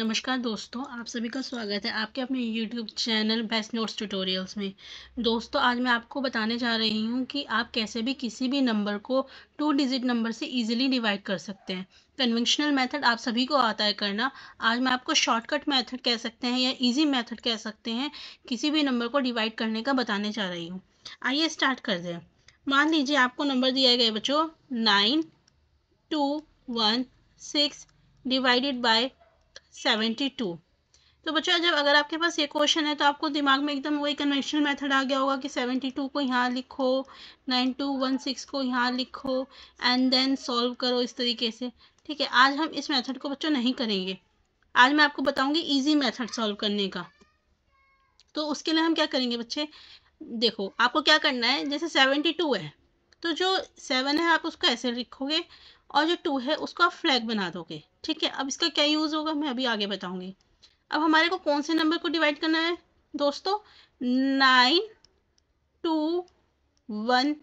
नमस्कार दोस्तों आप सभी का स्वागत है आपके अपने YouTube channel best notes tutorials में दोस्तों आज मैं आपको बताने जा रही हूँ कि आप कैसे भी किसी भी नंबर को टू डिजिट नंबर से इजीली डिवाइड कर सकते हैं कन्वेंशनल मेथड आप सभी को आता है करना आज मैं आपको शॉर्टकट मेथड कह सकते हैं या इजी मेथड कह सकते हैं किसी भी नंबर को डिवाइड करने का बताने जा रही हूँ आइए स्टार्ट कर दें मान लीजिए आपको नंबर दिया गया बच्चों nine two one six divided by seventy two तो बच्चों जब अगर आपके पास ये क्वेश्चन है तो आपको दिमाग में एकदम वही कन्वेंशनल मेथड आ गया होगा कि सेवेंटी टू को यहाँ लिखो नाइन टू वन सिक्स को यहाँ लिखो एंड देन सॉल्व करो इस तरीके से ठीक है आज हम इस मेथड को बच्चों नहीं करेंगे आज मैं आपको बताऊंगी इजी मेथड सॉल्व करने का तो उसके लिए हम क्या करेंगे बच्चे देखो आपको क्या करना है जैसे सेवेंटी टू है तो जो सेवन है आप उसको ऐसे लिखोगे और जो टू है उसको आप फ्लैग बना दोगे ठीक है अब इसका क्या यूज़ होगा मैं अभी आगे बताऊँगी अब हमारे को कौन से नंबर को डिवाइड करना है दोस्तों नाइन टू वन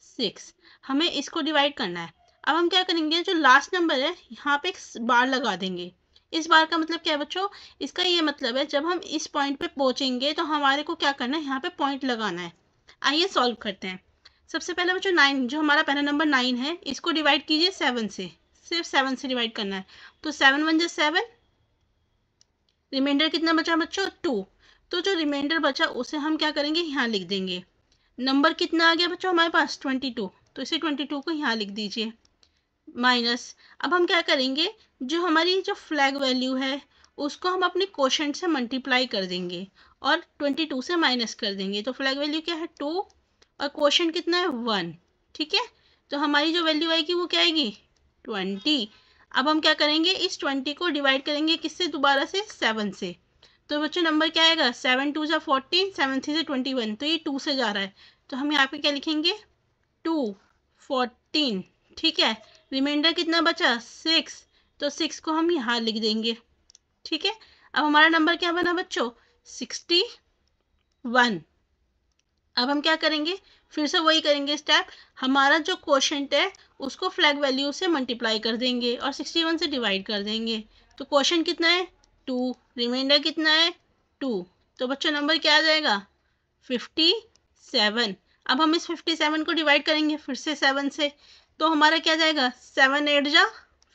सिक्स हमें इसको डिवाइड करना है अब हम क्या करेंगे जो लास्ट नंबर है यहाँ पे एक बार लगा देंगे इस बार का मतलब क्या है बच्चों इसका ये मतलब है जब हम इस पॉइंट पे पहुँचेंगे तो हमारे को क्या करना है यहाँ पे पॉइंट लगाना है आइए सॉल्व करते हैं सबसे पहले बच्चों नाइन जो हमारा पहला नंबर नाइन है इसको डिवाइड कीजिए सेवन से सिर्फ सेवन से डिवाइड करना है तो सेवन वन जो सेवन रिमाइंडर कितना बचा बच्चों टू तो जो रिमाइंडर बचा उसे हम क्या करेंगे यहाँ लिख देंगे नंबर कितना आ गया बच्चों हमारे पास ट्वेंटी टू तो इसे ट्वेंटी टू को यहाँ लिख दीजिए माइनस अब हम क्या करेंगे जो हमारी जो फ्लैग वैल्यू है उसको हम अपने क्वेश्चन से मल्टीप्लाई कर देंगे और ट्वेंटी टू से माइनस कर देंगे तो फ्लैग वैल्यू क्या है टू और क्वेश्चन कितना है वन ठीक है तो हमारी जो वैल्यू आएगी वो क्या आएगी ट्वेंटी अब हम क्या करेंगे इस ट्वेंटी को डिवाइड करेंगे किससे दोबारा से सेवन से तो बच्चों नंबर क्या आएगा सेवन टू ज़ा फोर्टीन सेवन थ्री से ट्वेंटी वन तो ये टू से जा रहा है तो हम यहाँ पे क्या लिखेंगे टू फोर्टीन ठीक है रिमाइंडर कितना बचा सिक्स तो सिक्स को हम यहाँ लिख देंगे ठीक है अब हमारा नंबर क्या बना बच्चों सिक्सटी वन अब हम क्या करेंगे फिर से वही करेंगे स्टेप हमारा जो क्वेश्चन है उसको फ्लैग वैल्यू से मल्टीप्लाई कर देंगे और सिक्सटी वन से डिवाइड कर देंगे तो क्वेश्चन कितना है टू रिमाइंडर कितना है टू तो बच्चों नंबर क्या आ जाएगा फिफ्टी सेवन अब हम इस फिफ्टी सेवन को डिवाइड करेंगे फिर से सेवन से तो हमारा क्या जाएगा सेवन एट जा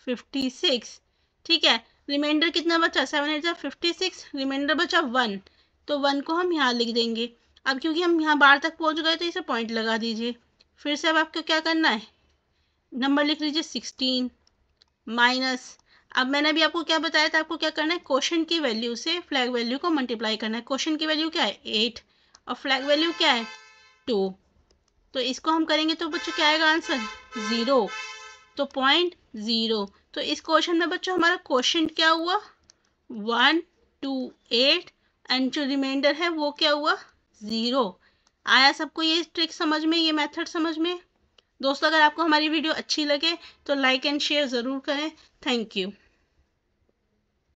फिफ्टी सिक्स ठीक है रिमाइंडर कितना बचा सेवन एट जा फिफ्टी सिक्स रिमाइंडर बचा वन तो वन को हम यहाँ लिख देंगे अब क्योंकि हम यहाँ बार तक पहुँच गए तो इसे पॉइंट लगा दीजिए फिर से अब आपको क्या करना है नंबर लिख लीजिए सिक्सटीन माइनस अब मैंने अभी आपको क्या बताया था आपको क्या करना है क्वेश्चन की वैल्यू से फ्लैग वैल्यू को मल्टीप्लाई करना है क्वेश्चन की वैल्यू क्या है एट और फ्लैग वैल्यू क्या है टू तो इसको हम करेंगे तो बच्चों क्या आएगा आंसर ज़ीरो तो पॉइंट ज़ीरो तो इस क्वेश्चन में बच्चों हमारा क्वेश्चन क्या हुआ वन टू एट एंड जो रिमाइंडर है वो क्या हुआ ज़ीरो आया सबको ये ट्रिक समझ में ये मेथड समझ में दोस्तों अगर आपको हमारी वीडियो अच्छी लगे तो लाइक एंड शेयर ज़रूर करें थैंक यू